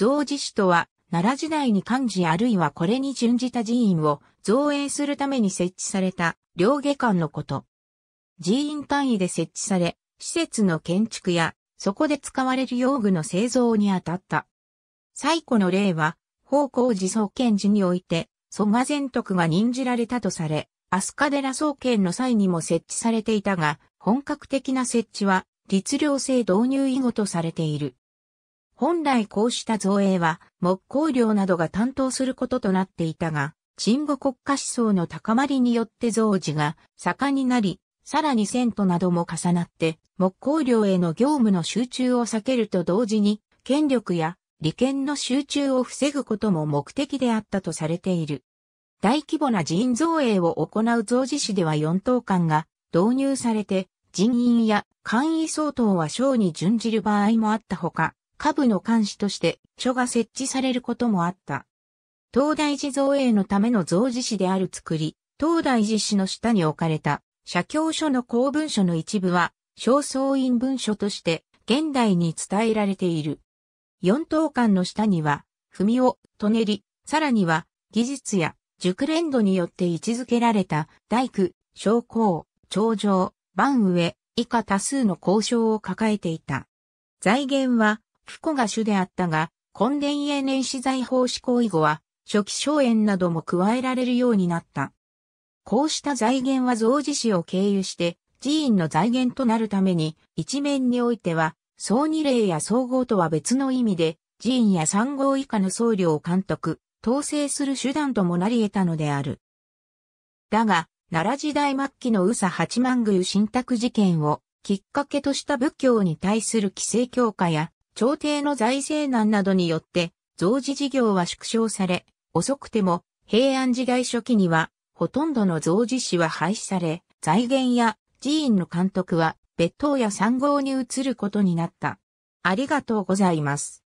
増寺氏とは、奈良時代に漢字あるいはこれに準じた寺院を造営するために設置された両下館のこと。寺院単位で設置され、施設の建築や、そこで使われる用具の製造にあたった。最古の例は、方向寺創建寺において、蘇我全徳が任じられたとされ、飛鳥寺創建の際にも設置されていたが、本格的な設置は、律令制導入以後とされている。本来こうした造営は木工業などが担当することとなっていたが、鎮護国家思想の高まりによって造事が盛んになり、さらに戦都なども重なって木工業への業務の集中を避けると同時に、権力や利権の集中を防ぐことも目的であったとされている。大規模な人造営を行う造事市では4等間が導入されて、人員や簡易相当は省に準じる場合もあったほか、下部の監視として書が設置されることもあった。東大寺造営のための造寺師である作り、東大寺師の下に置かれた写経書の公文書の一部は、正倉院文書として現代に伝えられている。四等間の下には、文を、とねり、さらには、技術や熟練度によって位置づけられた大工、商工、頂上、番上、以下多数の交渉を抱えていた。財源は不古が主であったが、根伝永年資材法施行以後は、初期荘園なども加えられるようになった。こうした財源は増寺市を経由して、寺院の財源となるために、一面においては、総二例や総合とは別の意味で、寺院や三号以下の僧侶を監督、統制する手段ともなり得たのである。だが、奈良時代末期の宇佐八幡宮新託事件をきっかけとした仏教に対する規制強化や朝廷の財政難などによって、増事事業は縮小され、遅くても平安時代初期には、ほとんどの増事師は廃止され、財源や寺院の監督は別当や参号に移ることになった。ありがとうございます。